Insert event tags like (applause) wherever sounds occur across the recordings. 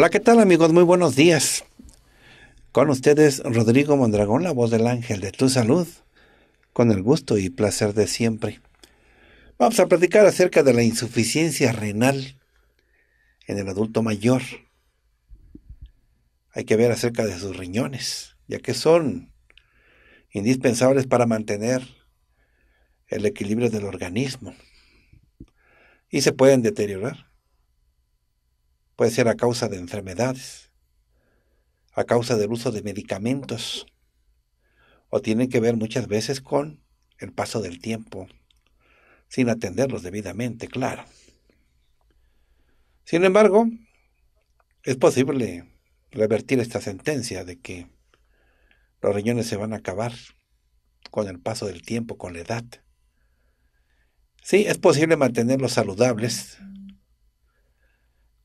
Hola, ¿qué tal amigos? Muy buenos días. Con ustedes Rodrigo Mondragón, la voz del ángel de tu salud, con el gusto y placer de siempre. Vamos a platicar acerca de la insuficiencia renal en el adulto mayor. Hay que ver acerca de sus riñones, ya que son indispensables para mantener el equilibrio del organismo y se pueden deteriorar. Puede ser a causa de enfermedades, a causa del uso de medicamentos, o tienen que ver muchas veces con el paso del tiempo, sin atenderlos debidamente, claro. Sin embargo, es posible revertir esta sentencia de que los riñones se van a acabar con el paso del tiempo, con la edad. Sí, es posible mantenerlos saludables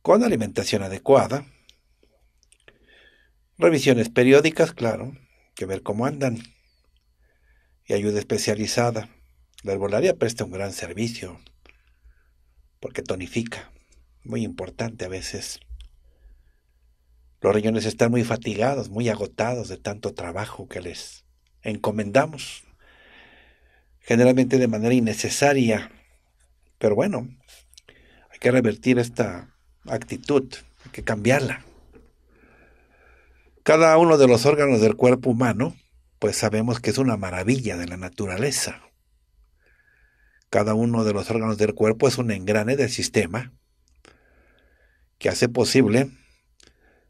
con alimentación adecuada, revisiones periódicas, claro, que ver cómo andan, y ayuda especializada. La herbolaria presta un gran servicio porque tonifica, muy importante a veces. Los riñones están muy fatigados, muy agotados de tanto trabajo que les encomendamos, generalmente de manera innecesaria. Pero bueno, hay que revertir esta actitud, hay que cambiarla. Cada uno de los órganos del cuerpo humano, pues sabemos que es una maravilla de la naturaleza. Cada uno de los órganos del cuerpo es un engrane del sistema que hace posible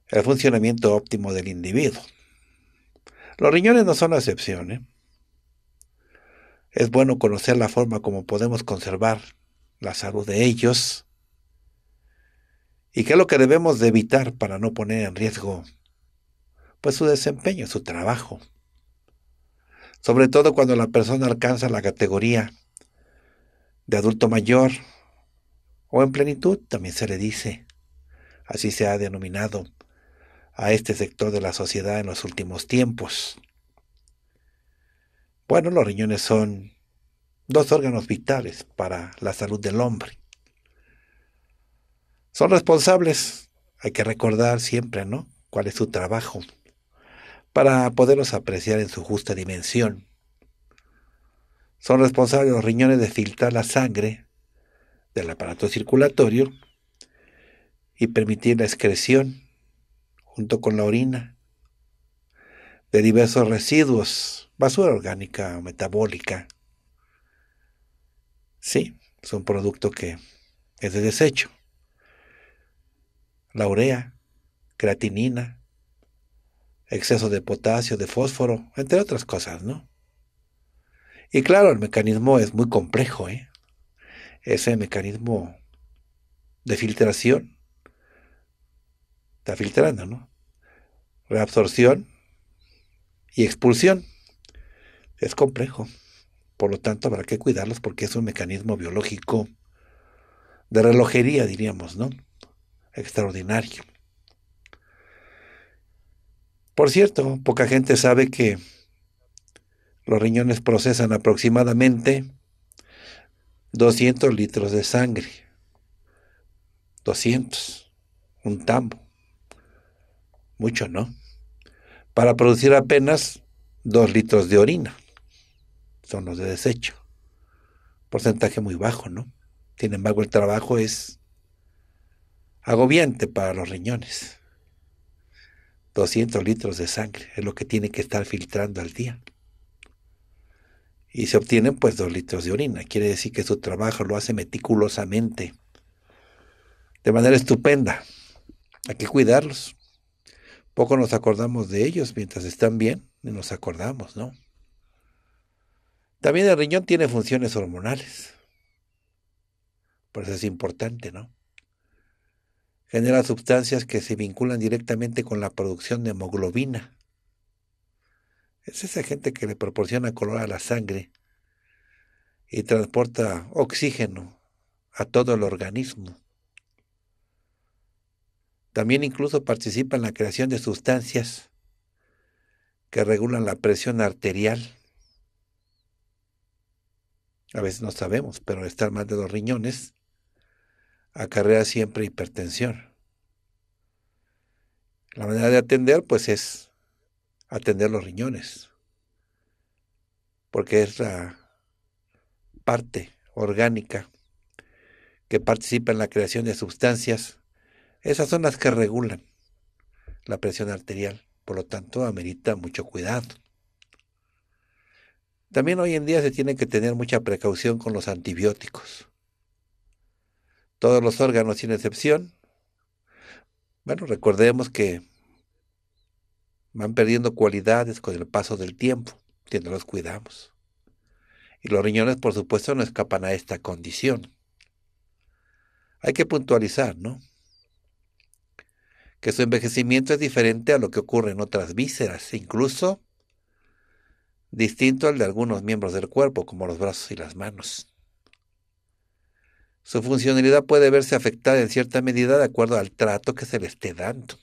el funcionamiento óptimo del individuo. Los riñones no son la excepción. ¿eh? Es bueno conocer la forma como podemos conservar la salud de ellos ¿Y qué es lo que debemos de evitar para no poner en riesgo? Pues su desempeño, su trabajo. Sobre todo cuando la persona alcanza la categoría de adulto mayor o en plenitud, también se le dice. Así se ha denominado a este sector de la sociedad en los últimos tiempos. Bueno, los riñones son dos órganos vitales para la salud del hombre son responsables. Hay que recordar siempre, ¿no? ¿Cuál es su trabajo? Para poderlos apreciar en su justa dimensión. Son responsables los riñones de filtrar la sangre del aparato circulatorio y permitir la excreción junto con la orina de diversos residuos, basura orgánica o metabólica. Sí, es un producto que es de desecho la urea, creatinina, exceso de potasio, de fósforo, entre otras cosas, ¿no? Y claro, el mecanismo es muy complejo, ¿eh? Ese mecanismo de filtración está filtrando, ¿no? Reabsorción y expulsión. Es complejo. Por lo tanto, habrá que cuidarlos porque es un mecanismo biológico de relojería, diríamos, ¿no? extraordinario. Por cierto, poca gente sabe que los riñones procesan aproximadamente 200 litros de sangre. 200, un tambo. Mucho, ¿no? Para producir apenas 2 litros de orina. Son los de desecho. Porcentaje muy bajo, ¿no? Sin embargo, el trabajo es agobiante para los riñones. 200 litros de sangre es lo que tiene que estar filtrando al día. Y se obtienen pues dos litros de orina. Quiere decir que su trabajo lo hace meticulosamente, de manera estupenda. Hay que cuidarlos. Poco nos acordamos de ellos mientras están bien, y nos acordamos, ¿no? También el riñón tiene funciones hormonales. Por eso es importante, ¿no? genera sustancias que se vinculan directamente con la producción de hemoglobina. Es esa gente que le proporciona color a la sangre y transporta oxígeno a todo el organismo. También incluso participa en la creación de sustancias que regulan la presión arterial. A veces no sabemos, pero estar más de los riñones acarrea siempre hipertensión. La manera de atender, pues, es atender los riñones, porque es la parte orgánica que participa en la creación de sustancias. Esas son las que regulan la presión arterial, por lo tanto, amerita mucho cuidado. También hoy en día se tiene que tener mucha precaución con los antibióticos todos los órganos sin excepción. Bueno, recordemos que van perdiendo cualidades con el paso del tiempo, si no los cuidamos. Y los riñones, por supuesto, no escapan a esta condición. Hay que puntualizar, ¿no? Que su envejecimiento es diferente a lo que ocurre en otras vísceras, incluso distinto al de algunos miembros del cuerpo, como los brazos y las manos. Su funcionalidad puede verse afectada en cierta medida de acuerdo al trato que se le esté dando,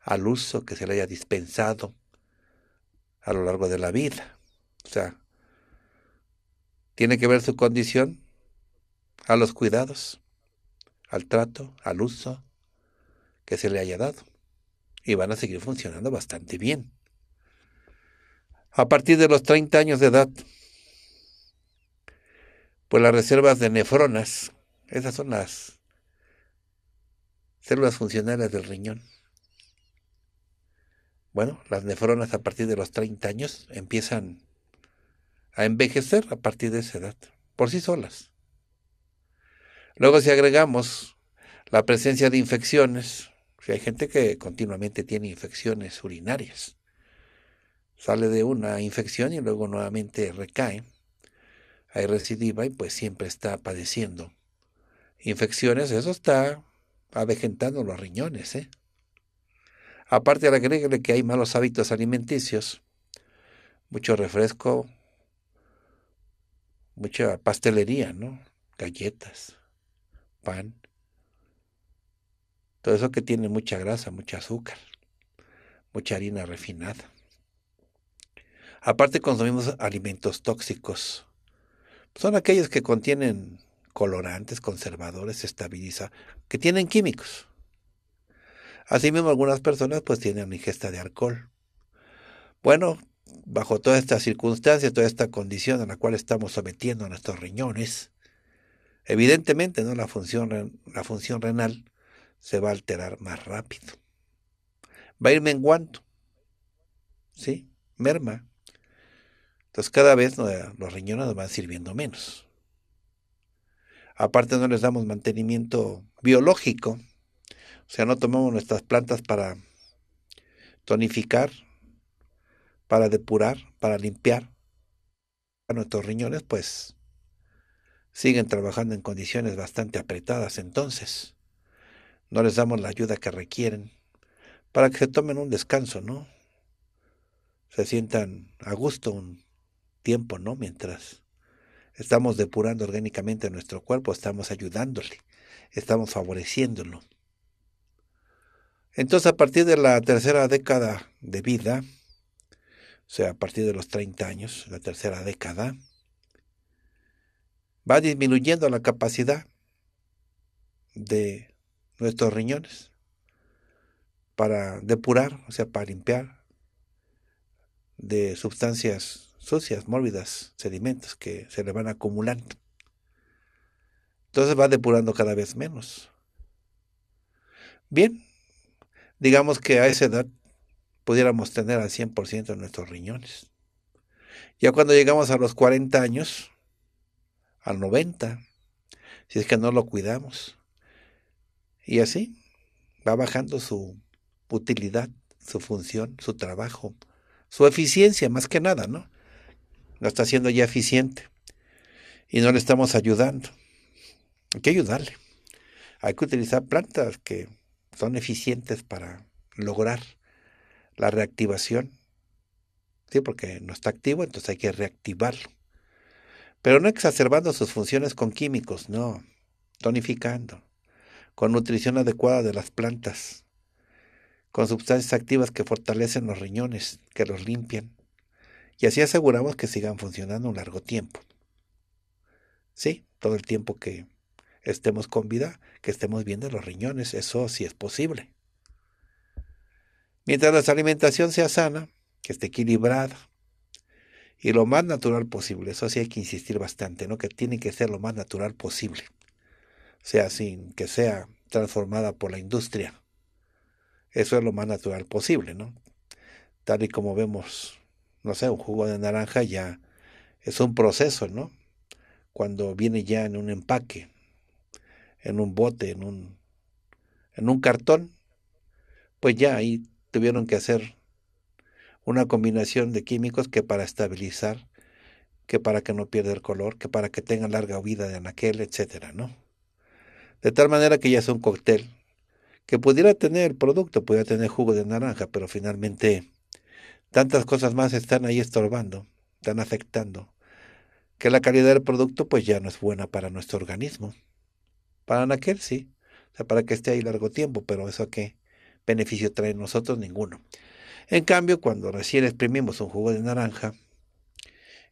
al uso que se le haya dispensado a lo largo de la vida. O sea, tiene que ver su condición a los cuidados, al trato, al uso que se le haya dado. Y van a seguir funcionando bastante bien. A partir de los 30 años de edad, pues las reservas de nefronas, esas son las células funcionales del riñón. Bueno, las nefronas a partir de los 30 años empiezan a envejecer a partir de esa edad, por sí solas. Luego si agregamos la presencia de infecciones, si hay gente que continuamente tiene infecciones urinarias, sale de una infección y luego nuevamente recae, hay recidiva y pues siempre está padeciendo. Infecciones, eso está avejentando los riñones. ¿eh? Aparte de que hay malos hábitos alimenticios, mucho refresco, mucha pastelería, ¿no? Galletas, pan, todo eso que tiene mucha grasa, mucho azúcar, mucha harina refinada. Aparte consumimos alimentos tóxicos, son aquellos que contienen colorantes, conservadores, estabiliza, que tienen químicos. Asimismo, algunas personas pues tienen ingesta de alcohol. Bueno, bajo todas estas circunstancias, toda esta condición a la cual estamos sometiendo a nuestros riñones, evidentemente ¿no? la, función, la función renal se va a alterar más rápido. Va a ir menguando, ¿sí? Merma. Entonces cada vez los riñones nos van sirviendo menos. Aparte no les damos mantenimiento biológico, o sea, no tomamos nuestras plantas para tonificar, para depurar, para limpiar. A nuestros riñones pues siguen trabajando en condiciones bastante apretadas entonces. No les damos la ayuda que requieren para que se tomen un descanso, ¿no? Se sientan a gusto un tiempo, ¿no? Mientras estamos depurando orgánicamente nuestro cuerpo, estamos ayudándole, estamos favoreciéndolo. Entonces, a partir de la tercera década de vida, o sea, a partir de los 30 años, la tercera década, va disminuyendo la capacidad de nuestros riñones para depurar, o sea, para limpiar de sustancias sucias, mórbidas, sedimentos que se le van acumulando. Entonces va depurando cada vez menos. Bien, digamos que a esa edad pudiéramos tener al 100% nuestros riñones. Ya cuando llegamos a los 40 años, al 90, si es que no lo cuidamos. Y así va bajando su utilidad, su función, su trabajo, su eficiencia más que nada, ¿no? No está siendo ya eficiente y no le estamos ayudando. Hay que ayudarle. Hay que utilizar plantas que son eficientes para lograr la reactivación. ¿Sí? Porque no está activo, entonces hay que reactivarlo. Pero no exacerbando sus funciones con químicos, no. Tonificando. Con nutrición adecuada de las plantas. Con sustancias activas que fortalecen los riñones, que los limpian y así aseguramos que sigan funcionando un largo tiempo. Sí, todo el tiempo que estemos con vida, que estemos viendo los riñones, eso sí es posible. Mientras la alimentación sea sana, que esté equilibrada y lo más natural posible, eso sí hay que insistir bastante, ¿no? que tiene que ser lo más natural posible, o sea, sin que sea transformada por la industria. Eso es lo más natural posible, ¿no? Tal y como vemos no sé, un jugo de naranja ya es un proceso, ¿no? Cuando viene ya en un empaque, en un bote, en un, en un cartón, pues ya ahí tuvieron que hacer una combinación de químicos que para estabilizar, que para que no pierda el color, que para que tenga larga vida de anaquel, etcétera, ¿no? De tal manera que ya es un cóctel que pudiera tener el producto, pudiera tener jugo de naranja, pero finalmente tantas cosas más están ahí estorbando, están afectando, que la calidad del producto pues ya no es buena para nuestro organismo. Para aquel sí, o sea, para que esté ahí largo tiempo, pero eso qué beneficio trae nosotros ninguno. En cambio, cuando recién exprimimos un jugo de naranja,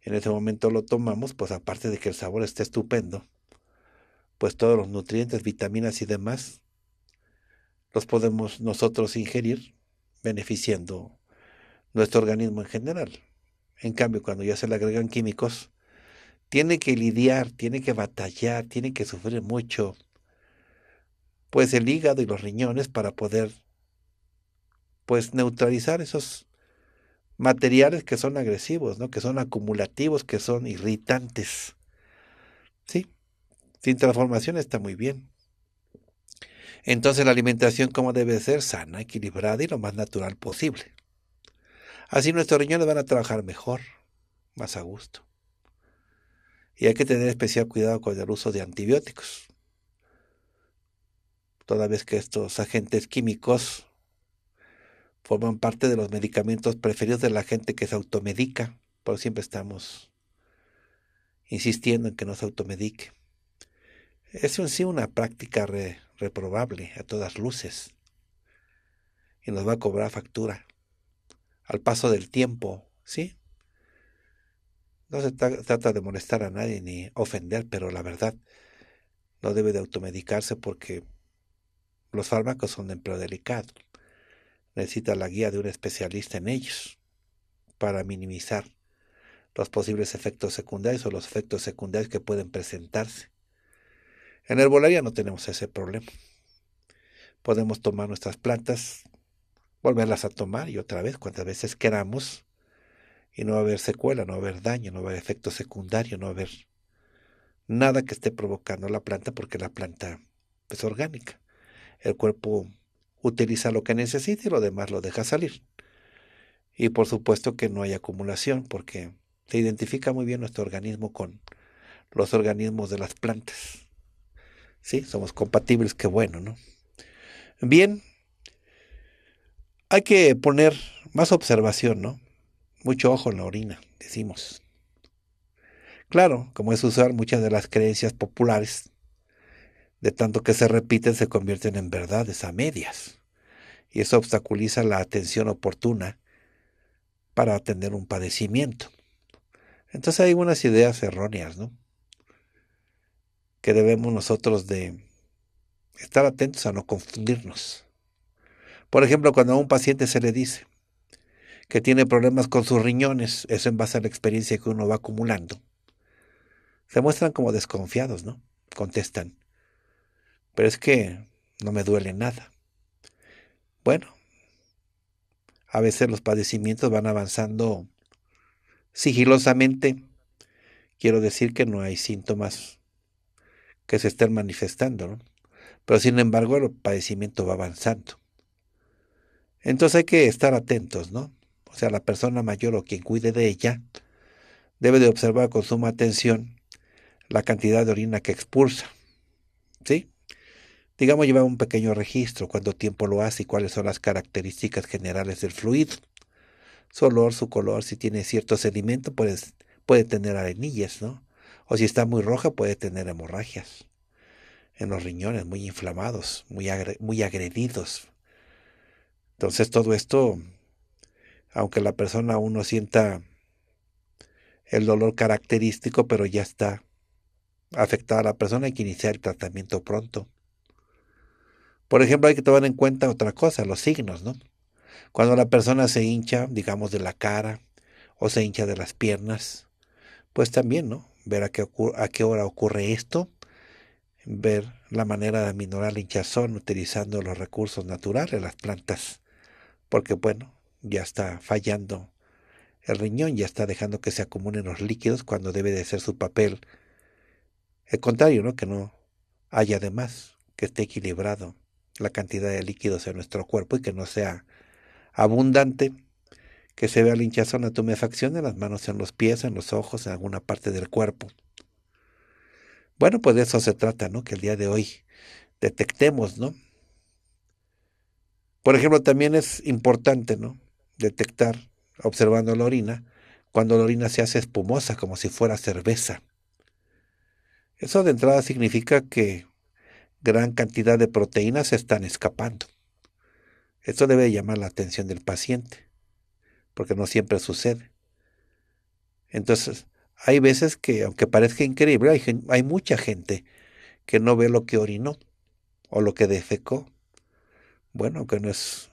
en ese momento lo tomamos, pues aparte de que el sabor esté estupendo, pues todos los nutrientes, vitaminas y demás los podemos nosotros ingerir beneficiando nuestro organismo en general. En cambio, cuando ya se le agregan químicos, tiene que lidiar, tiene que batallar, tiene que sufrir mucho, pues el hígado y los riñones para poder, pues neutralizar esos materiales que son agresivos, ¿no? que son acumulativos, que son irritantes. Sí, sin transformación está muy bien. Entonces la alimentación, ¿cómo debe ser? Sana, equilibrada y lo más natural posible. Así nuestros riñones van a trabajar mejor, más a gusto. Y hay que tener especial cuidado con el uso de antibióticos. Toda vez que estos agentes químicos forman parte de los medicamentos preferidos de la gente que se automedica, Por siempre estamos insistiendo en que no se automedique. Es en sí una práctica reprobable a todas luces y nos va a cobrar factura al paso del tiempo, ¿sí? No se trata de molestar a nadie ni ofender, pero la verdad, no debe de automedicarse porque los fármacos son de empleo delicado. Necesita la guía de un especialista en ellos para minimizar los posibles efectos secundarios o los efectos secundarios que pueden presentarse. En herbolaria no tenemos ese problema. Podemos tomar nuestras plantas volverlas a tomar y otra vez cuantas veces queramos. Y no va a haber secuela, no va a haber daño, no va a haber efecto secundario, no va a haber nada que esté provocando la planta porque la planta es orgánica. El cuerpo utiliza lo que necesita y lo demás lo deja salir. Y por supuesto que no hay acumulación porque se identifica muy bien nuestro organismo con los organismos de las plantas. Sí, somos compatibles, qué bueno, ¿no? Bien, hay que poner más observación, ¿no? Mucho ojo en la orina, decimos. Claro, como es usar muchas de las creencias populares, de tanto que se repiten se convierten en verdades a medias, y eso obstaculiza la atención oportuna para atender un padecimiento. Entonces hay unas ideas erróneas, ¿no? Que debemos nosotros de estar atentos a no confundirnos. Por ejemplo, cuando a un paciente se le dice que tiene problemas con sus riñones, eso en base a la experiencia que uno va acumulando, se muestran como desconfiados, ¿no? Contestan, pero es que no me duele nada. Bueno, a veces los padecimientos van avanzando sigilosamente. Quiero decir que no hay síntomas que se estén manifestando, ¿no? pero sin embargo el padecimiento va avanzando. Entonces hay que estar atentos, ¿no? O sea, la persona mayor o quien cuide de ella debe de observar con suma atención la cantidad de orina que expulsa. ¿Sí? Digamos, llevar un pequeño registro, cuánto tiempo lo hace y cuáles son las características generales del fluido. Su olor, su color, si tiene cierto sedimento, pues, puede tener arenillas, ¿no? O si está muy roja, puede tener hemorragias en los riñones, muy inflamados, muy, muy agredidos, entonces todo esto, aunque la persona aún no sienta el dolor característico, pero ya está afectada a la persona, hay que iniciar el tratamiento pronto. Por ejemplo, hay que tomar en cuenta otra cosa, los signos, ¿no? Cuando la persona se hincha, digamos, de la cara o se hincha de las piernas, pues también, ¿no? Ver a qué, a qué hora ocurre esto, ver la manera de aminorar la hinchazón utilizando los recursos naturales, las plantas porque bueno, ya está fallando el riñón, ya está dejando que se acumulen los líquidos cuando debe de ser su papel. El contrario, ¿no? Que no haya además que esté equilibrado la cantidad de líquidos en nuestro cuerpo y que no sea abundante, que se vea la hinchazón, la tumefacción en las manos, en los pies, en los ojos, en alguna parte del cuerpo. Bueno, pues de eso se trata, ¿no? Que el día de hoy detectemos, ¿no? Por ejemplo, también es importante ¿no? detectar, observando la orina, cuando la orina se hace espumosa, como si fuera cerveza. Eso de entrada significa que gran cantidad de proteínas se están escapando. Esto debe llamar la atención del paciente, porque no siempre sucede. Entonces, hay veces que, aunque parezca increíble, hay, hay mucha gente que no ve lo que orinó o lo que defecó bueno, que no es,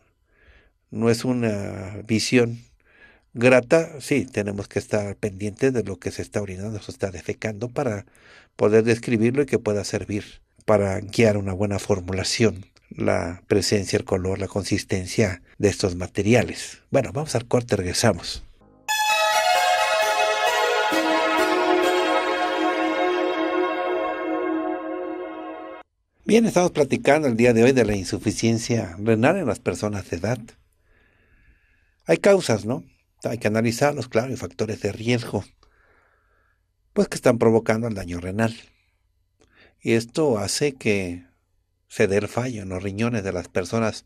no es una visión grata, sí, tenemos que estar pendientes de lo que se está orinando, se está defecando para poder describirlo y que pueda servir para guiar una buena formulación la presencia, el color, la consistencia de estos materiales. Bueno, vamos al corte, regresamos. Bien, estamos platicando el día de hoy de la insuficiencia renal en las personas de edad. Hay causas, ¿no? Hay que analizarlos, claro, y factores de riesgo, pues que están provocando el daño renal. Y esto hace que se dé el fallo en los riñones de las personas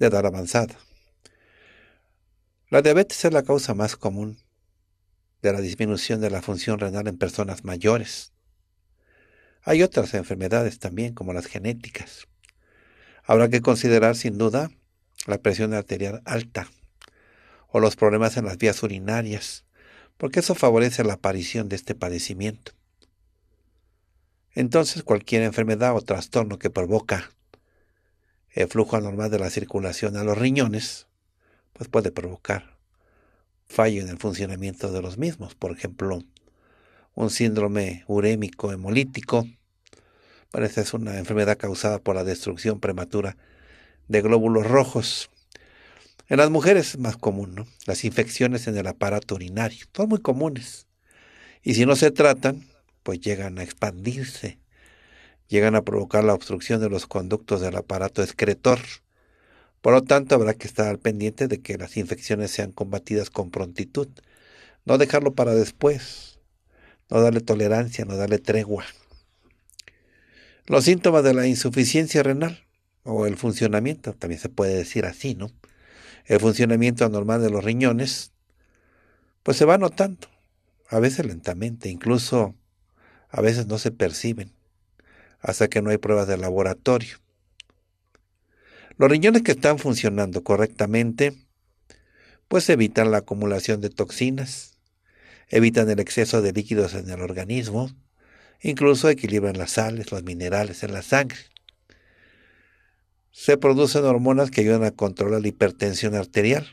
de edad avanzada. La diabetes es la causa más común de la disminución de la función renal en personas mayores. Hay otras enfermedades también, como las genéticas. Habrá que considerar sin duda la presión arterial alta o los problemas en las vías urinarias, porque eso favorece la aparición de este padecimiento. Entonces cualquier enfermedad o trastorno que provoca el flujo anormal de la circulación a los riñones, pues puede provocar fallo en el funcionamiento de los mismos, por ejemplo, un síndrome urémico hemolítico. Parece es una enfermedad causada por la destrucción prematura de glóbulos rojos. En las mujeres es más común, ¿no? Las infecciones en el aparato urinario, son muy comunes. Y si no se tratan, pues llegan a expandirse, llegan a provocar la obstrucción de los conductos del aparato excretor. Por lo tanto, habrá que estar al pendiente de que las infecciones sean combatidas con prontitud, no dejarlo para después no darle tolerancia, no darle tregua. Los síntomas de la insuficiencia renal o el funcionamiento, también se puede decir así, ¿no? El funcionamiento anormal de los riñones, pues se va notando, a veces lentamente, incluso a veces no se perciben, hasta que no hay pruebas de laboratorio. Los riñones que están funcionando correctamente, pues evitan la acumulación de toxinas, evitan el exceso de líquidos en el organismo, incluso equilibran las sales, los minerales en la sangre. Se producen hormonas que ayudan a controlar la hipertensión arterial.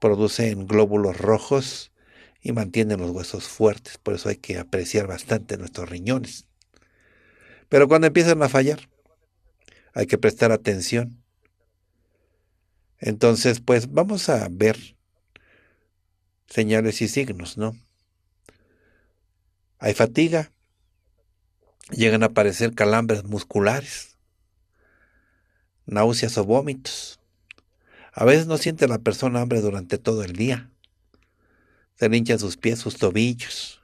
Producen glóbulos rojos y mantienen los huesos fuertes, por eso hay que apreciar bastante nuestros riñones. Pero cuando empiezan a fallar, hay que prestar atención. Entonces, pues vamos a ver señales y signos, ¿no? Hay fatiga, llegan a aparecer calambres musculares, náuseas o vómitos. A veces no siente la persona hambre durante todo el día. Se le hinchan sus pies, sus tobillos.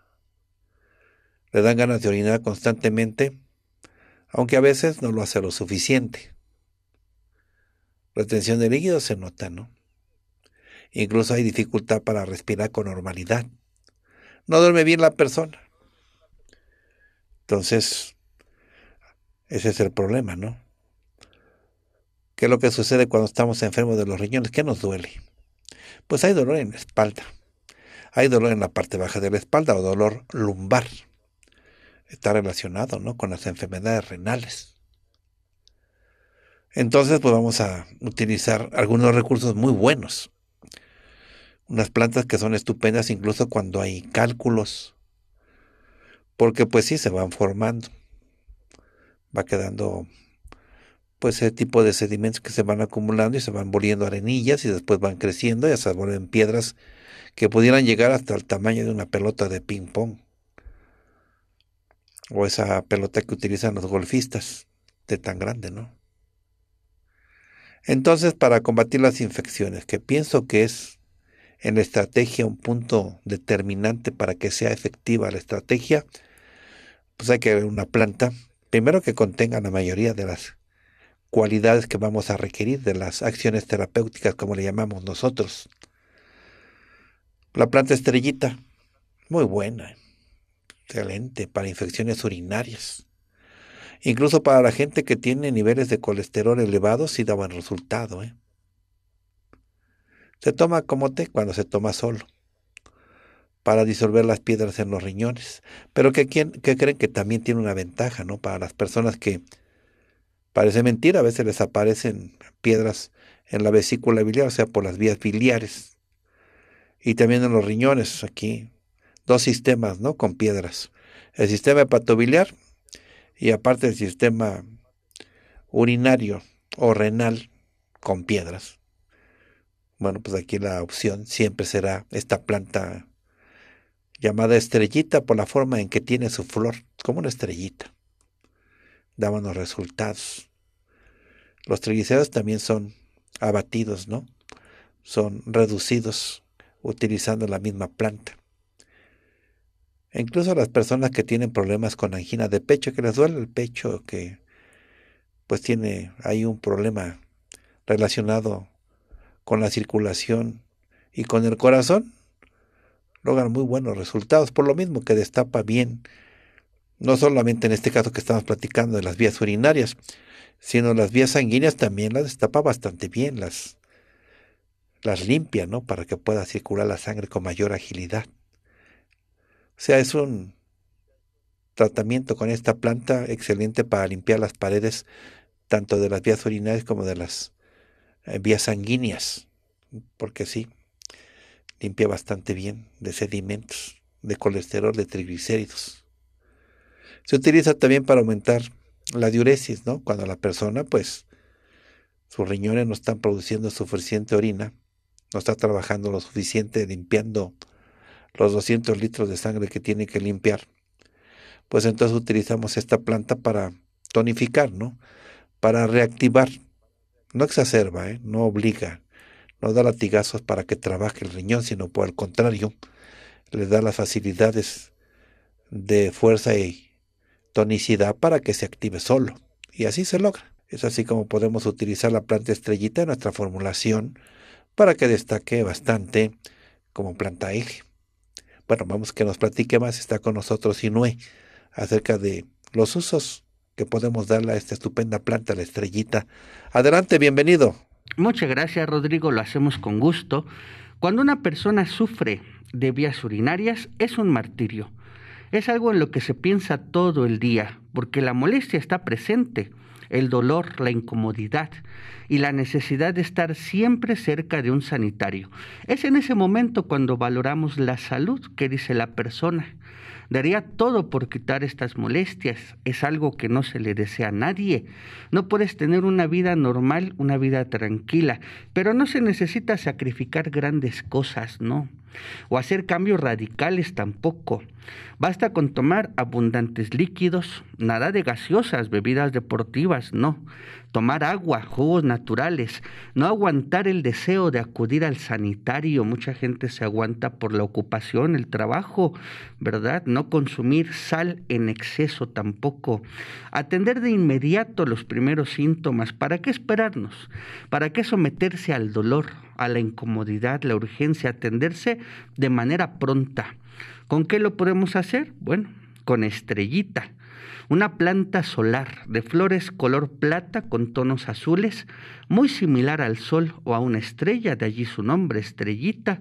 Le dan ganas de orinar constantemente, aunque a veces no lo hace lo suficiente. Retención de líquidos se nota, ¿no? Incluso hay dificultad para respirar con normalidad. No duerme bien la persona. Entonces, ese es el problema, ¿no? ¿Qué es lo que sucede cuando estamos enfermos de los riñones? ¿Qué nos duele? Pues hay dolor en la espalda. Hay dolor en la parte baja de la espalda o dolor lumbar. Está relacionado, ¿no? Con las enfermedades renales. Entonces, pues vamos a utilizar algunos recursos muy buenos unas plantas que son estupendas incluso cuando hay cálculos, porque pues sí se van formando, va quedando pues ese tipo de sedimentos que se van acumulando y se van volviendo arenillas y después van creciendo y se vuelven piedras que pudieran llegar hasta el tamaño de una pelota de ping pong o esa pelota que utilizan los golfistas de tan grande, ¿no? Entonces, para combatir las infecciones, que pienso que es en la estrategia un punto determinante para que sea efectiva la estrategia, pues hay que ver una planta, primero que contenga la mayoría de las cualidades que vamos a requerir de las acciones terapéuticas, como le llamamos nosotros. La planta estrellita, muy buena, excelente para infecciones urinarias. Incluso para la gente que tiene niveles de colesterol elevados sí buen resultado. ¿eh? Se toma como té cuando se toma solo, para disolver las piedras en los riñones. Pero que, que creen que también tiene una ventaja, ¿no? Para las personas que, parece mentira, a veces les aparecen piedras en la vesícula biliar, o sea, por las vías biliares. Y también en los riñones, aquí, dos sistemas, ¿no? Con piedras. El sistema hepatobiliar y aparte el sistema urinario o renal con piedras. Bueno, pues aquí la opción siempre será esta planta llamada estrellita por la forma en que tiene su flor, como una estrellita. los resultados. Los triglicéridos también son abatidos, ¿no? Son reducidos utilizando la misma planta. E incluso las personas que tienen problemas con angina de pecho, que les duele el pecho, que pues tiene ahí un problema relacionado con la circulación y con el corazón, logran muy buenos resultados, por lo mismo que destapa bien, no solamente en este caso que estamos platicando de las vías urinarias, sino las vías sanguíneas también las destapa bastante bien, las, las limpia, ¿no? Para que pueda circular la sangre con mayor agilidad. O sea, es un tratamiento con esta planta excelente para limpiar las paredes tanto de las vías urinarias como de las eh, vías sanguíneas, porque sí, limpia bastante bien de sedimentos, de colesterol, de triglicéridos. Se utiliza también para aumentar la diuresis, ¿no? Cuando la persona, pues, sus riñones no están produciendo suficiente orina, no está trabajando lo suficiente limpiando los 200 litros de sangre que tiene que limpiar, pues entonces utilizamos esta planta para tonificar, ¿no? Para reactivar no exacerba, ¿eh? no obliga, no da latigazos para que trabaje el riñón, sino por el contrario, le da las facilidades de fuerza y tonicidad para que se active solo. Y así se logra. Es así como podemos utilizar la planta estrellita en nuestra formulación para que destaque bastante como planta eje. Bueno, vamos que nos platique más. Está con nosotros Inue acerca de los usos que podemos darle a esta estupenda planta, la estrellita. Adelante, bienvenido. Muchas gracias, Rodrigo, lo hacemos con gusto. Cuando una persona sufre de vías urinarias, es un martirio. Es algo en lo que se piensa todo el día, porque la molestia está presente, el dolor, la incomodidad y la necesidad de estar siempre cerca de un sanitario. Es en ese momento cuando valoramos la salud que dice la persona Daría todo por quitar estas molestias. Es algo que no se le desea a nadie. No puedes tener una vida normal, una vida tranquila, pero no se necesita sacrificar grandes cosas, no. O hacer cambios radicales tampoco. Basta con tomar abundantes líquidos, nada de gaseosas, bebidas deportivas, no. Tomar agua, jugos naturales, no aguantar el deseo de acudir al sanitario. Mucha gente se aguanta por la ocupación, el trabajo, ¿verdad? No consumir sal en exceso tampoco. Atender de inmediato los primeros síntomas. ¿Para qué esperarnos? ¿Para qué someterse al dolor, a la incomodidad, la urgencia? Atenderse de manera pronta. ¿Con qué lo podemos hacer? Bueno, con estrellita. Una planta solar de flores color plata con tonos azules, muy similar al sol o a una estrella, de allí su nombre, estrellita.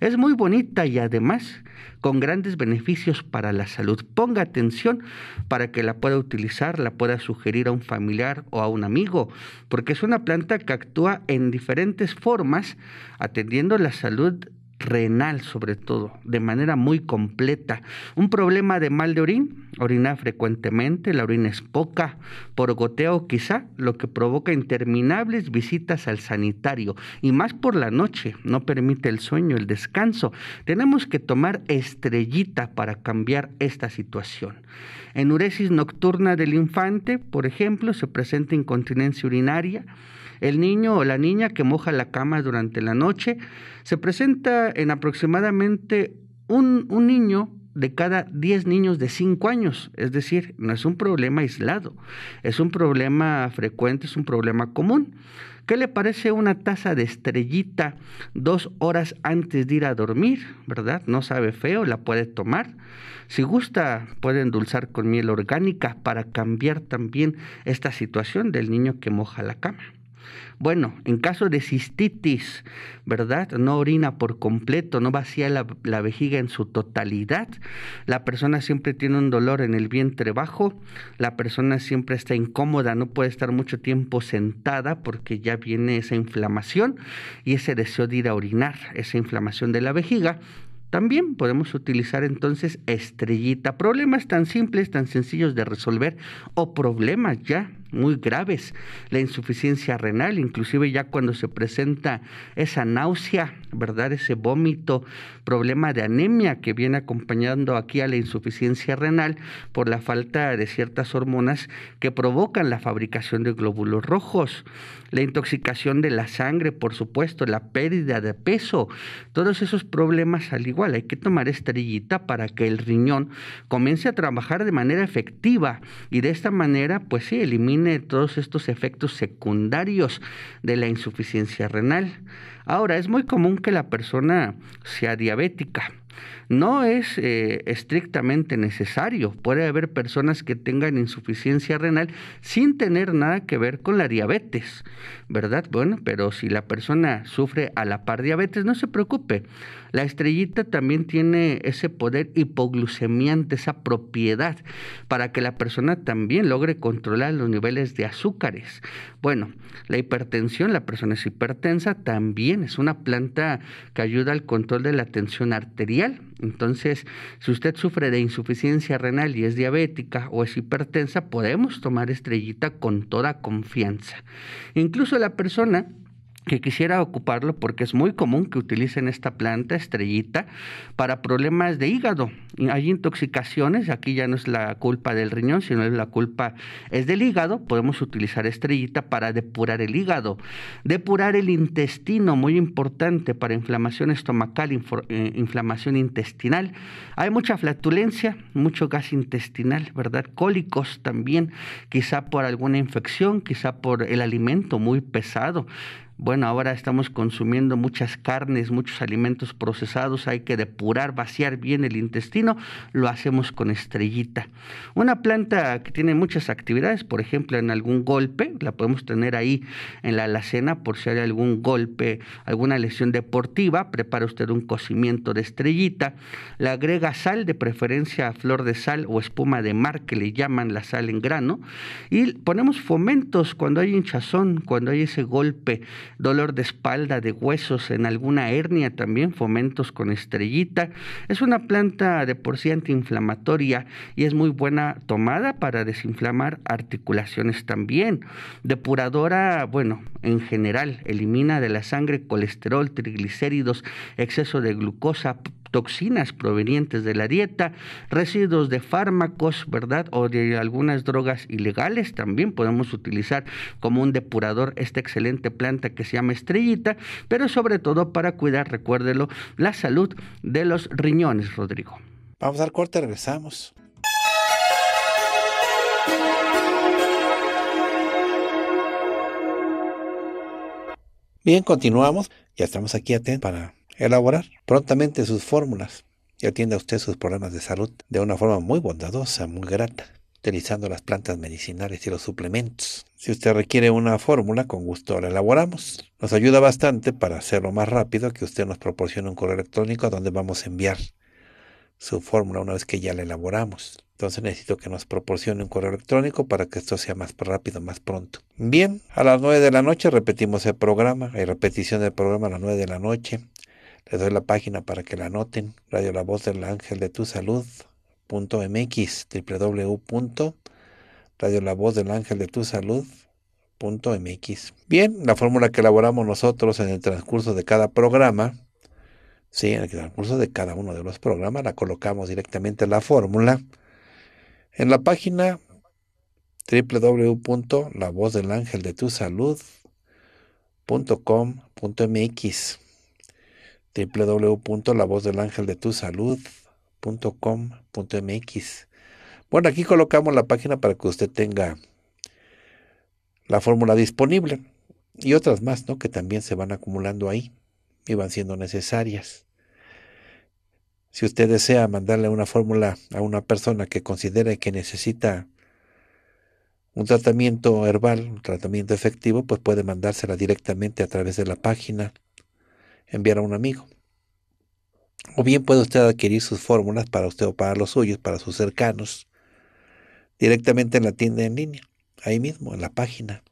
Es muy bonita y además con grandes beneficios para la salud. Ponga atención para que la pueda utilizar, la pueda sugerir a un familiar o a un amigo, porque es una planta que actúa en diferentes formas atendiendo la salud renal sobre todo, de manera muy completa. Un problema de mal de orín, orinar frecuentemente, la orina es poca, por goteo quizá, lo que provoca interminables visitas al sanitario y más por la noche, no permite el sueño, el descanso. Tenemos que tomar estrellita para cambiar esta situación. En uresis nocturna del infante, por ejemplo, se presenta incontinencia urinaria, el niño o la niña que moja la cama durante la noche se presenta en aproximadamente un, niño de cada 10 niños de 5 años. Es decir, no es un problema aislado, es un problema frecuente, es un problema común. ¿Qué le parece una taza de estrellita dos horas antes de ir a dormir? ¿Verdad? No sabe feo, la puede tomar. Si gusta, puede endulzar con miel orgánica para cambiar también esta situación del niño que moja la cama. Bueno, en caso de cistitis, ¿verdad? No orina por completo, no vacía la, vejiga en su totalidad. La persona siempre tiene un dolor en el vientre bajo. La persona siempre está incómoda, no puede estar mucho tiempo sentada porque ya viene esa inflamación y ese deseo de ir a orinar, esa inflamación de la vejiga. También podemos utilizar entonces estrellita. Problemas tan simples, tan sencillos de resolver o problemas ya muy graves, la insuficiencia renal, inclusive ya cuando se presenta esa náusea, ¿verdad? Ese vómito, problema de anemia que viene acompañando aquí a la insuficiencia renal por la falta de ciertas hormonas que provocan la fabricación de glóbulos rojos, la intoxicación de la sangre, por supuesto, la pérdida de peso, todos esos problemas al igual, hay que tomar estrellita para que el riñón comience a trabajar de manera efectiva y de esta manera, pues sí, elimina todos estos efectos secundarios de la insuficiencia renal. Ahora, es muy común que la persona sea diabética. No es eh, estrictamente necesario. Puede haber personas que tengan insuficiencia renal sin tener nada que ver con la diabetes, ¿verdad? Bueno, pero si la persona sufre a la par diabetes, no se preocupe. La estrellita también tiene ese poder hipoglucemiante, esa propiedad, para que la persona también logre controlar los niveles de azúcares. Bueno, la hipertensión, la persona es hipertensa, también es una planta que ayuda al control de la tensión arterial. Entonces, si usted sufre de insuficiencia renal y es diabética o es hipertensa, podemos tomar estrellita con toda confianza. Incluso la persona que quisiera ocuparlo porque es muy común que utilicen esta planta estrellita para problemas de hígado. Hay intoxicaciones, aquí ya no es la culpa del riñón, sino es la culpa es del hígado. Podemos utilizar estrellita para depurar el hígado, depurar el intestino, muy importante para inflamación estomacal, eh, inflamación intestinal. Hay mucha flatulencia, mucho gas intestinal, ¿verdad? Cólicos también, quizá por alguna infección, quizá por el alimento muy pesado bueno, ahora estamos consumiendo muchas carnes, muchos alimentos procesados, hay que depurar, vaciar bien el intestino, lo hacemos con estrellita. Una planta que tiene muchas actividades, por ejemplo, en algún golpe, la podemos tener ahí en la alacena por si hay algún golpe, alguna lesión deportiva, prepara usted un cocimiento de estrellita, le agrega sal, de preferencia flor de sal o espuma de mar que le llaman la sal en grano, y ponemos fomentos cuando hay hinchazón, cuando hay ese golpe dolor de espalda, de huesos, en alguna hernia también, fomentos con estrellita. Es una planta de por sí antiinflamatoria y es muy buena tomada para desinflamar articulaciones también. Depuradora, bueno, en general, elimina de la sangre colesterol, triglicéridos, exceso de glucosa, toxinas provenientes de la dieta, residuos de fármacos, ¿verdad? O de algunas drogas ilegales. También podemos utilizar como un depurador esta excelente planta que se llama estrellita, pero sobre todo para cuidar, recuérdelo, la salud de los riñones, Rodrigo. Vamos al corte, regresamos. Bien, continuamos. Ya estamos aquí atentos para elaborar prontamente sus fórmulas y atienda usted sus problemas de salud de una forma muy bondadosa, muy grata, utilizando las plantas medicinales y los suplementos. Si usted requiere una fórmula, con gusto la elaboramos. Nos ayuda bastante para hacerlo más rápido que usted nos proporcione un correo electrónico a donde vamos a enviar su fórmula una vez que ya la elaboramos. Entonces necesito que nos proporcione un correo electrónico para que esto sea más rápido, más pronto. Bien, a las 9 de la noche repetimos el programa. Hay repetición del programa a las 9 de la noche. Les doy la página para que la anoten, Radio La Voz del Ángel de Tu Salud. .mx, Bien, la fórmula que elaboramos nosotros en el transcurso de cada programa, sí, en el transcurso de cada uno de los programas, la colocamos directamente la fórmula en la página www.lavozdelangeldetusalud.com.mx www.lavozdelangeldetusalud.com.mx. Bueno, aquí colocamos la página para que usted tenga la fórmula disponible y otras más, ¿no? Que también se van acumulando ahí y van siendo necesarias. Si usted desea mandarle una fórmula a una persona que considere que necesita un tratamiento herbal, un tratamiento efectivo, pues puede mandársela directamente a través de la página enviar a un amigo. O bien puede usted adquirir sus fórmulas para usted o para los suyos, para sus cercanos, directamente en la tienda en línea, ahí mismo, en la página.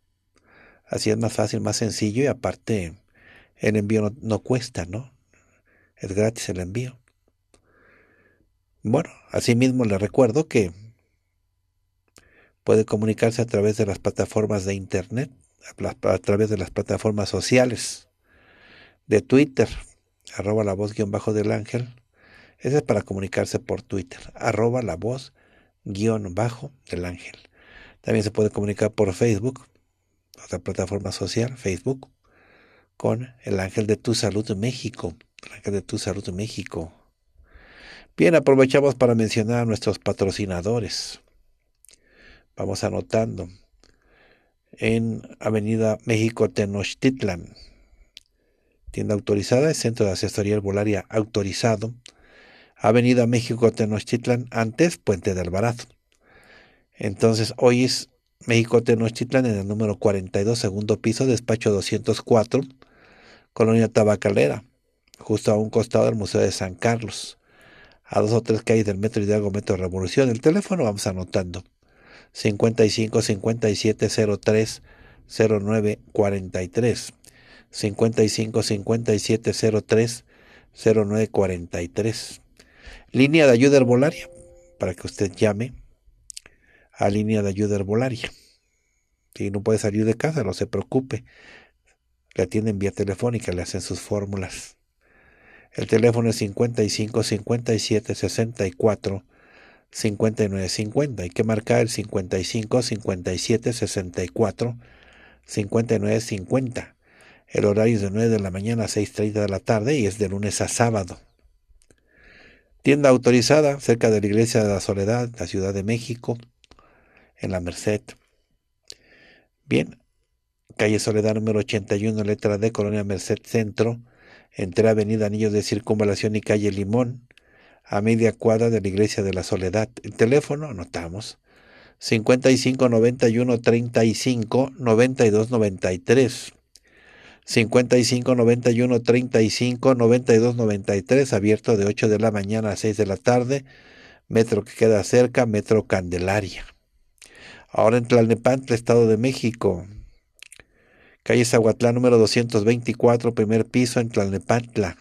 Así es más fácil, más sencillo y aparte el envío no, cuesta, ¿no? Es gratis el envío. Bueno, asimismo le recuerdo que puede comunicarse a través de las plataformas de Internet, a través de las plataformas sociales de Twitter, arroba la voz guión bajo del ángel. Ese es para comunicarse por Twitter, arroba la voz guión bajo del ángel. También se puede comunicar por Facebook, otra plataforma social, Facebook, con el ángel de tu salud México. El ángel de tu salud México. Bien, aprovechamos para mencionar a nuestros patrocinadores. Vamos anotando. En Avenida México Tenochtitlan, tienda autorizada, el centro de asesoría herbolaria autorizado. Ha venido a México Tenochtitlan antes Puente de Alvarado. Entonces hoy es México Tenochtitlan en el número 42, segundo piso, despacho 204, Colonia Tabacalera, justo a un costado del Museo de San Carlos, a dos o tres calles del Metro Hidalgo Metro Revolución. El teléfono vamos anotando. 55 57 03 09 43. 55 57 03 09 43. Línea de ayuda herbolaria para que usted llame a línea de ayuda herbolaria. Si no puede salir de casa, no se preocupe. Le atienden vía telefónica, le hacen sus fórmulas. El teléfono es 55 57 64 59 50. Hay que marcar el 55 57 64 59 50 el horario es de 9 de la mañana a 6.30 de la tarde y es de lunes a sábado. Tienda autorizada cerca de la Iglesia de la Soledad, la Ciudad de México, en la Merced. Bien, calle Soledad número 81, letra D, Colonia Merced Centro, entre Avenida Anillos de Circunvalación y Calle Limón, a media cuadra de la Iglesia de la Soledad. El teléfono, anotamos, 5591 35 92 93. 55 91 35 92 93, abierto de 8 de la mañana a 6 de la tarde, metro que queda cerca, metro Candelaria. Ahora en Tlalnepantla, Estado de México. Calle Zahuatlán número 224, primer piso en Tlalnepantla.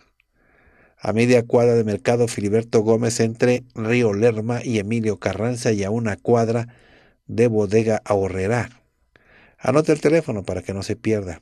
A media cuadra de Mercado Filiberto Gómez entre Río Lerma y Emilio Carranza y a una cuadra de Bodega Ahorrera. Anote el teléfono para que no se pierda.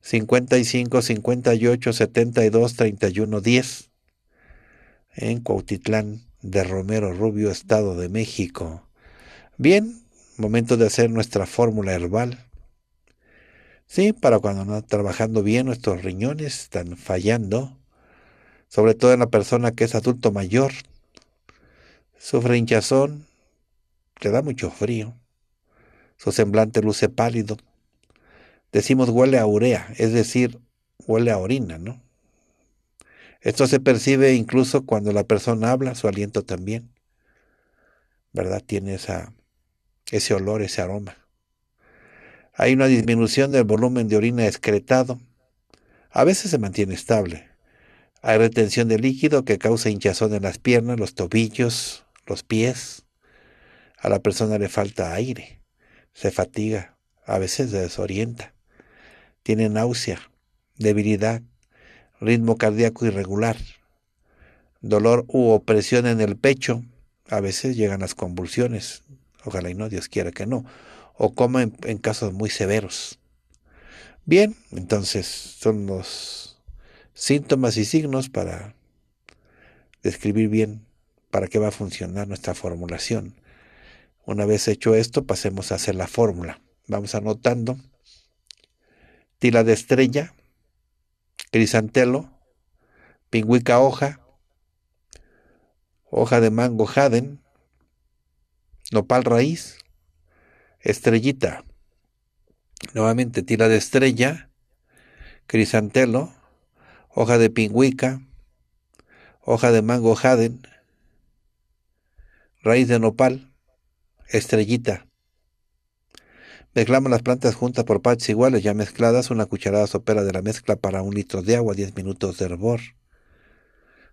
55 58 72 31 10 en Cuautitlán de Romero Rubio, Estado de México. Bien, momento de hacer nuestra fórmula herbal. Sí, para cuando no trabajando bien nuestros riñones están fallando, sobre todo en la persona que es adulto mayor. Sufre hinchazón, le da mucho frío, su semblante luce pálido, decimos huele a urea, es decir, huele a orina, ¿no? Esto se percibe incluso cuando la persona habla, su aliento también, ¿verdad? Tiene esa, ese olor, ese aroma. Hay una disminución del volumen de orina excretado. A veces se mantiene estable. Hay retención de líquido que causa hinchazón en las piernas, los tobillos, los pies. A la persona le falta aire, se fatiga, a veces se desorienta tiene náusea, debilidad, ritmo cardíaco irregular, dolor u opresión en el pecho, a veces llegan las convulsiones, ojalá y no, Dios quiera que no, o coma en, en casos muy severos. Bien, entonces son los síntomas y signos para describir bien para qué va a funcionar nuestra formulación. Una vez hecho esto, pasemos a hacer la fórmula. Vamos anotando tila de estrella, crisantelo, pingüica hoja, hoja de mango jaden, nopal raíz, estrellita, nuevamente tila de estrella, crisantelo, hoja de pingüica, hoja de mango jaden, raíz de nopal, estrellita. Mezclamos las plantas juntas por partes iguales ya mezcladas, una cucharada sopera de la mezcla para un litro de agua, 10 minutos de hervor.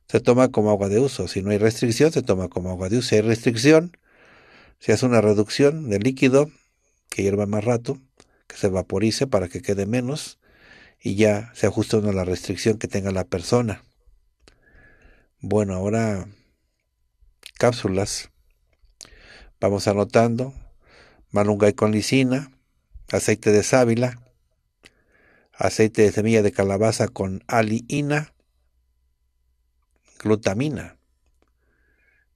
Se toma como agua de uso. Si no hay restricción, se toma como agua de uso. Si hay restricción, se hace una reducción del líquido, que hierva más rato, que se vaporice para que quede menos, y ya se ajusta uno a la restricción que tenga la persona. Bueno, ahora cápsulas. Vamos anotando Malungay con lisina, aceite de sábila, aceite de semilla de calabaza con aliina, glutamina.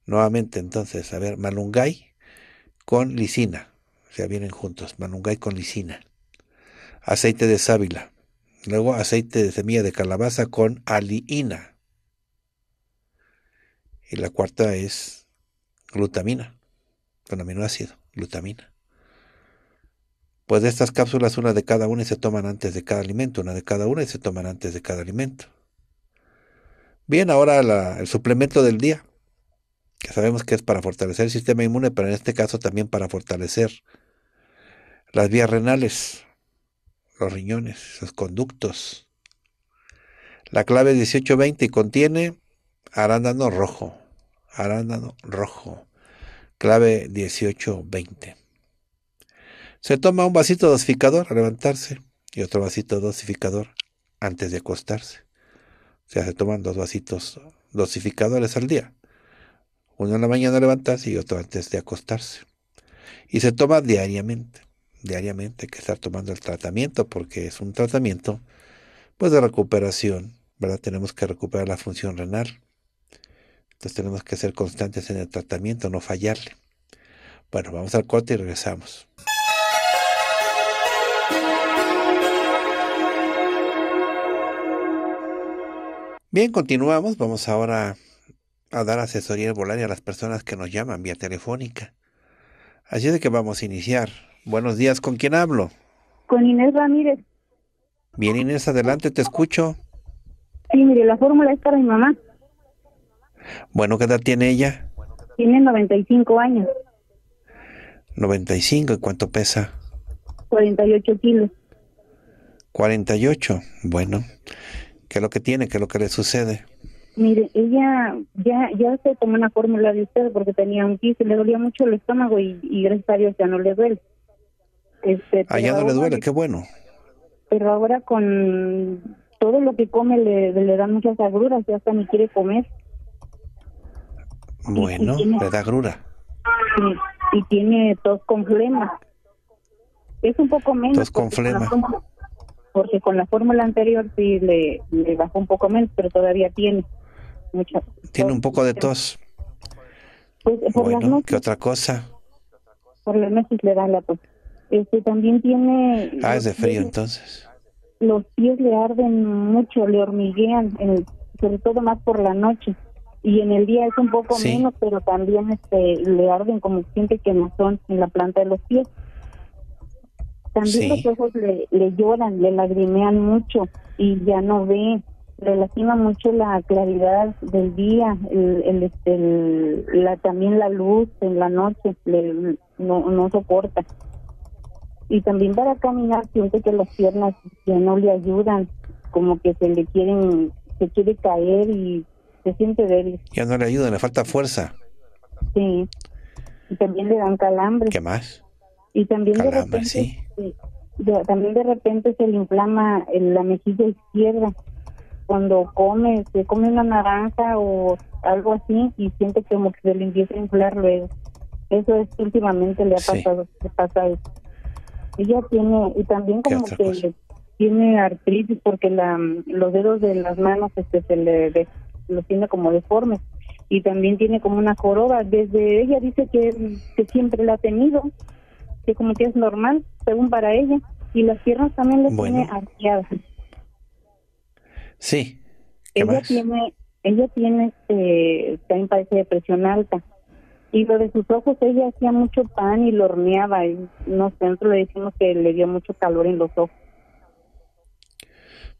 Nuevamente entonces, a ver, malungay con lisina. O sea, vienen juntos, malungay con lisina. Aceite de sábila. Luego aceite de semilla de calabaza con aliina. Y la cuarta es glutamina, con aminoácido, glutamina pues de estas cápsulas una de cada una y se toman antes de cada alimento, una de cada una y se toman antes de cada alimento. Bien, ahora el suplemento del día, que sabemos que es para fortalecer el sistema inmune, pero en este caso también para fortalecer las vías renales, los riñones, los conductos. La clave 1820 contiene arándano rojo, arándano rojo, clave 1820. Se toma un vasito dosificador al levantarse y otro vasito dosificador antes de acostarse. O sea, se toman dos vasitos dosificadores al día. Uno en la mañana al levantarse y otro antes de acostarse. Y se toma diariamente. Diariamente hay que estar tomando el tratamiento porque es un tratamiento pues de recuperación, ¿verdad? Tenemos que recuperar la función renal. Entonces tenemos que ser constantes en el tratamiento, no fallarle. Bueno, vamos al corte y regresamos. Bien, continuamos. Vamos ahora a dar asesoría herbolaria a las personas que nos llaman vía telefónica. Así es de que vamos a iniciar. Buenos días, ¿con quién hablo? Con Inés Ramírez. Bien, Inés, adelante, te escucho. Sí, mire, la fórmula es para mi mamá. Bueno, ¿qué edad tiene ella? Tiene 95 años. 95, ¿y cuánto pesa? 48 kilos. 48, bueno qué lo que tiene, que lo que le sucede. Mire, ella ya ya se tomó una fórmula de usted porque tenía un quiste, le dolía mucho el estómago y, gracias a Dios ya no le duele. Este, Allá ah, no le duele, qué bueno. Pero ahora con todo lo que come le, le muchas agruras, ya hasta ni quiere comer. Bueno, le da agrura. Y, tiene tos con flema. Es un poco menos. Tos con flema porque con la fórmula anterior sí le, bajó un poco menos, pero todavía tiene mucha. Tiene un poco de tos. Pues, ¿qué otra cosa? Por las noches le da la tos. Este también tiene. Ah, es de frío entonces. Los pies le arden mucho, le hormiguean, sobre todo más por la noche. Y en el día es un poco menos, pero también este le arden como siente que no son en la planta de los pies. También los ojos le, lloran, le lagrimean mucho y ya no ve le lastima mucho la claridad del día, el, el, este, la, también la luz en la noche, no, soporta. Y también para caminar siente que las piernas ya no le ayudan, como que se le quieren, se quiere caer y se siente débil. Ya no le ayudan, le falta fuerza. Sí. Y también le dan calambres. ¿Qué más? Y también calambres, sí también de repente se le inflama la mejilla izquierda cuando come, se come una naranja o algo así y siente como que se le empieza a inflar luego. Eso es últimamente le ha pasado, le pasa eso. Ella tiene, y también como que tiene artritis porque los dedos de las manos este, se le los tiene como deformes y también tiene como una coroba Desde ella dice que, que siempre la ha tenido que como que es normal, según para ella, y las piernas también le tiene arqueadas. Sí. ella tiene, ella tiene, este, también parece depresión alta. Y lo de sus ojos, ella hacía mucho pan y lo horneaba. Y nosotros le decimos que le dio mucho calor en los ojos.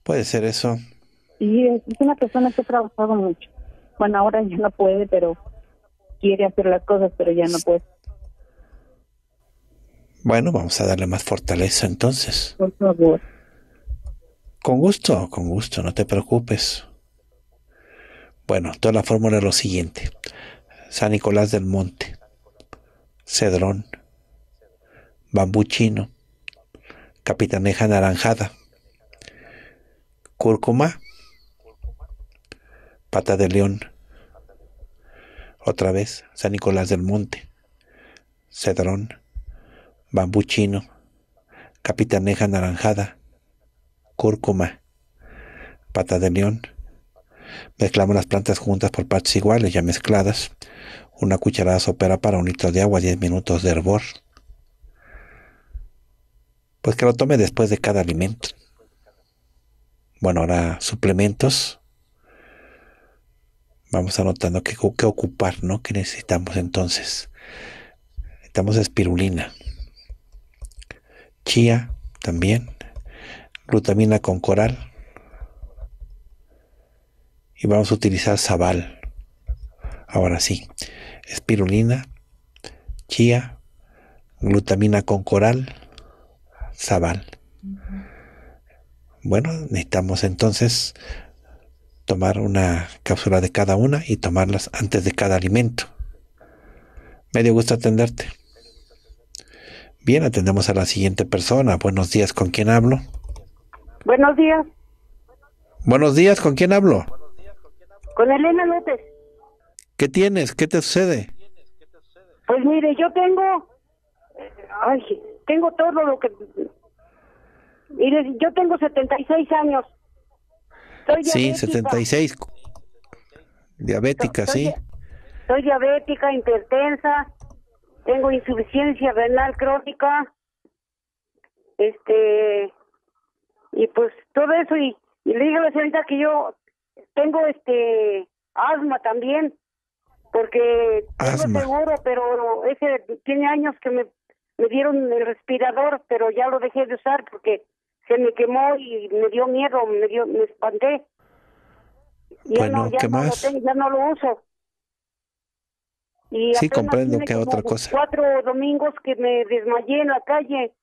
Puede ser eso. Y es una persona que ha trabajado mucho. Bueno, ahora ya no puede, pero quiere hacer las cosas, pero ya no puede. Bueno, vamos a darle más fortaleza entonces. Por favor. Con gusto, con gusto, no te preocupes. Bueno, toda la fórmula es lo siguiente. San Nicolás del Monte, Cedrón, Bambú Chino, Capitaneja Naranjada, Cúrcuma, Pata de León, otra vez San Nicolás del Monte, Cedrón, bambú chino, capitaneja anaranjada, cúrcuma, pata de león. Mezclamos las plantas juntas por partes iguales, ya mezcladas. Una cucharada sopera para un litro de agua, 10 minutos de hervor. Pues que lo tome después de cada alimento. Bueno, ahora suplementos. Vamos anotando qué ocupar, ¿no? ¿Qué necesitamos entonces? Necesitamos espirulina chía también, glutamina con coral y vamos a utilizar sabal. Ahora sí, espirulina, chía, glutamina con coral, sabal. Bueno, necesitamos entonces tomar una cápsula de cada una y tomarlas antes de cada alimento. Me dio gusto atenderte. Bien, atendemos a la siguiente persona. Buenos días, ¿con quién hablo? Buenos días. Buenos días, ¿con quién hablo? Con Elena López. ¿Qué tienes? ¿Qué te sucede? Pues mire, yo tengo, ay, tengo todo lo que, mire, yo tengo 76 años. sí, 76. Diabética, sí. Soy diabética, hipertensa, tengo insuficiencia renal crónica. Este. Y pues todo eso. Y, le digo a la señorita que yo tengo este asma también. Porque tengo seguro, pero ese tiene años que me, me dieron el respirador, pero ya lo dejé de usar porque se me quemó y me dio miedo, me, dio, me espanté. bueno, ¿qué más? ya no lo uso sí, comprendo que otra cosa. Cuatro domingos que me desmayé en la calle.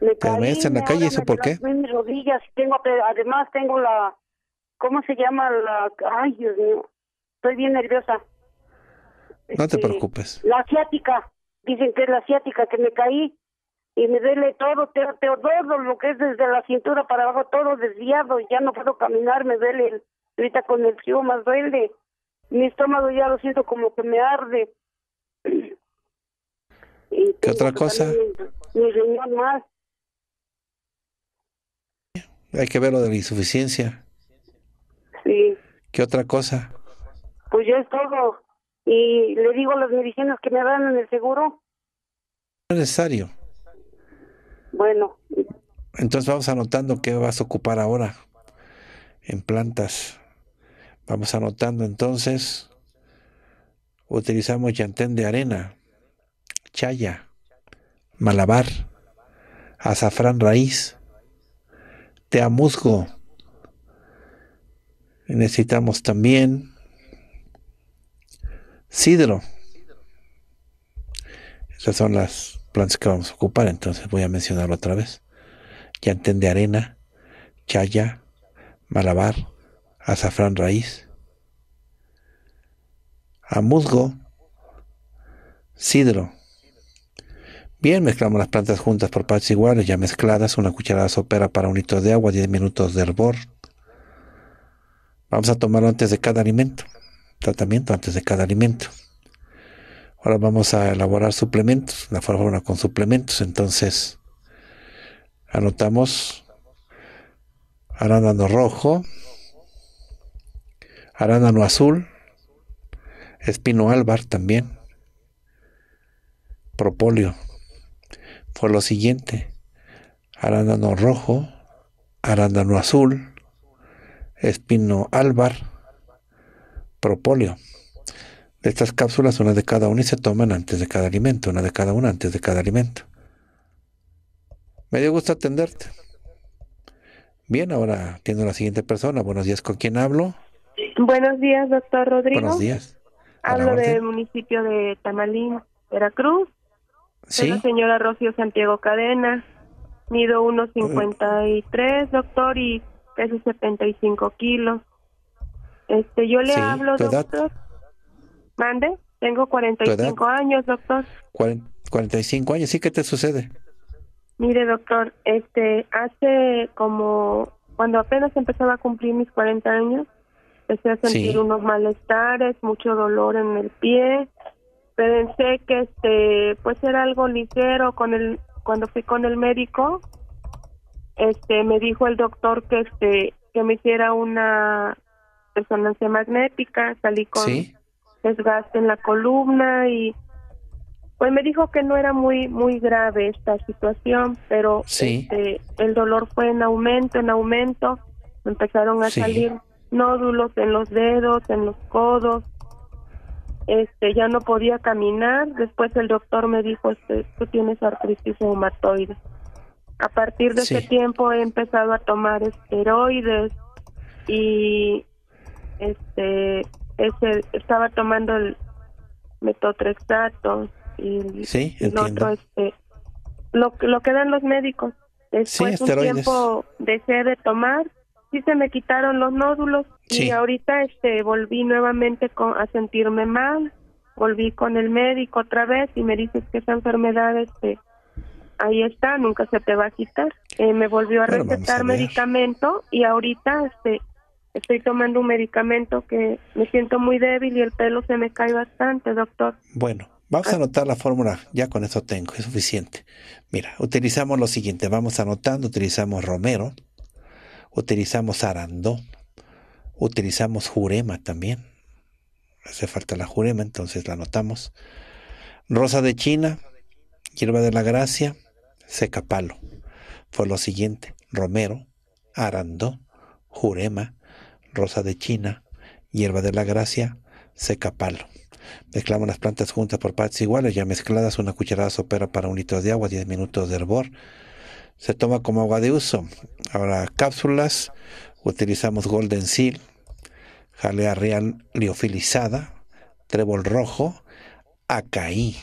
Me caí, en la calle, ¿eso por qué? Mis rodillas, tengo, además tengo la, ¿cómo se llama? La, ay, Dios mío, estoy bien nerviosa. No te este, preocupes. La asiática, dicen que es la asiática, que me caí y me duele todo, todo lo que es desde la cintura para abajo, todo desviado, ya no puedo caminar, me duele, ahorita con el frío más duele mi estómago ya lo siento como que me arde. (clears throat) ¿Qué otra cosa? Mi, riñón mal. Hay que ver lo de la insuficiencia. Sí. ¿Qué otra cosa? Pues ya es todo. Y le digo a las medicinas que me dan en el seguro. No es necesario. Bueno. Entonces vamos anotando qué vas a ocupar ahora en plantas. Vamos anotando entonces. Utilizamos yantén de arena, chaya, malabar, azafrán raíz, teamuzgo. Necesitamos también sidro. Estas son las plantas que vamos a ocupar, entonces voy a mencionarlo otra vez. Yantén de arena, chaya, malabar, azafrán raíz, a musgo, sidro. Bien, mezclamos las plantas juntas por partes iguales, ya mezcladas, una cucharada sopera para un litro de agua, 10 minutos de hervor. Vamos a tomarlo antes de cada alimento, tratamiento antes de cada alimento. Ahora vamos a elaborar suplementos, la fórmula con suplementos, entonces anotamos arándano rojo, arándano azul, espino álvar también, propóleo. Fue lo siguiente, arándano rojo, arándano azul, espino álvar, propóleo. De estas cápsulas, una de cada una y se toman antes de cada alimento, una de cada una antes de cada alimento. Me dio gusto atenderte. Bien, ahora tiene la siguiente persona. Buenos días, ¿con quién hablo? Buenos días, doctor Rodrigo. Buenos días. Hablo del municipio de Tamalín, Veracruz. ¿Sí? la señora Rocío Santiago Cadena. Mido 1,53, eh. doctor, y peso 75 kilos. Este, yo le hablo, doctor. Mande, tengo 45 años, doctor. Cuarenta, 45 años, ¿Y qué te sucede? Mire, doctor, este, hace como cuando apenas empezaba a cumplir mis 40 años, empecé a sentir unos malestares, mucho dolor en el pie. Pensé que este pues era algo ligero con el cuando fui con el médico este me dijo el doctor que este que me hiciera una resonancia magnética, salí con desgaste en la columna y pues me dijo que no era muy muy grave esta situación, pero este, el dolor fue en aumento, en aumento, empezaron a salir nódulos en los dedos, en los codos. Este, ya no podía caminar. Después el doctor me dijo, este, tú tienes artritis reumatoide. A partir de ese tiempo he empezado a tomar esteroides y este, ese, estaba tomando el metotrexato y el otro este lo, lo que dan los médicos después un tiempo dejé de tomar sí se me quitaron los nódulos y ahorita este volví nuevamente con, a sentirme mal, volví con el médico otra vez y me dices que esa enfermedad este ahí está, nunca se te va a quitar. Eh, me volvió a recetar medicamento y ahorita este estoy tomando un medicamento que me siento muy débil y el pelo se me cae bastante, doctor. Bueno, Vamos a ah. anotar la fórmula, ya con eso tengo, es suficiente. Mira, utilizamos lo siguiente, vamos anotando, utilizamos romero, Utilizamos arandó, Utilizamos jurema también. Hace falta la jurema, entonces la anotamos. Rosa de China, hierba de la gracia, seca palo. Fue lo siguiente: romero, arandó, jurema, rosa de China, hierba de la gracia, seca palo. Mezclamos las plantas juntas por partes iguales, ya mezcladas, una cucharada sopera para un litro de agua, 10 minutos de hervor se toma como agua de uso. Ahora, cápsulas, utilizamos Golden Seal, jalea real liofilizada, trébol rojo, acaí,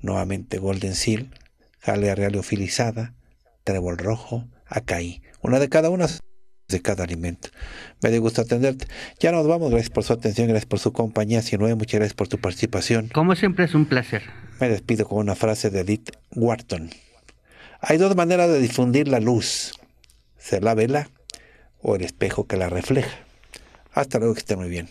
nuevamente Golden Seal, jalea real liofilizada, trébol rojo, acaí. Una de cada una de cada alimento. Me dio gusto atenderte. Ya nos vamos. Gracias por su atención, gracias por su compañía. Si no, muchas gracias por tu participación. Como siempre, es un placer. Me despido con una frase de Edith Wharton. Hay dos maneras de difundir la luz, ser la vela o el espejo que la refleja. Hasta luego, que esté muy bien.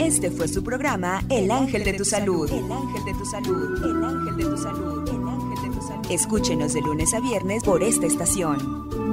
Este fue su programa El Ángel de tu Salud. El Ángel de tu Salud. El Ángel de Salud. El Ángel de tu Salud. Escúchenos de lunes a viernes por esta estación.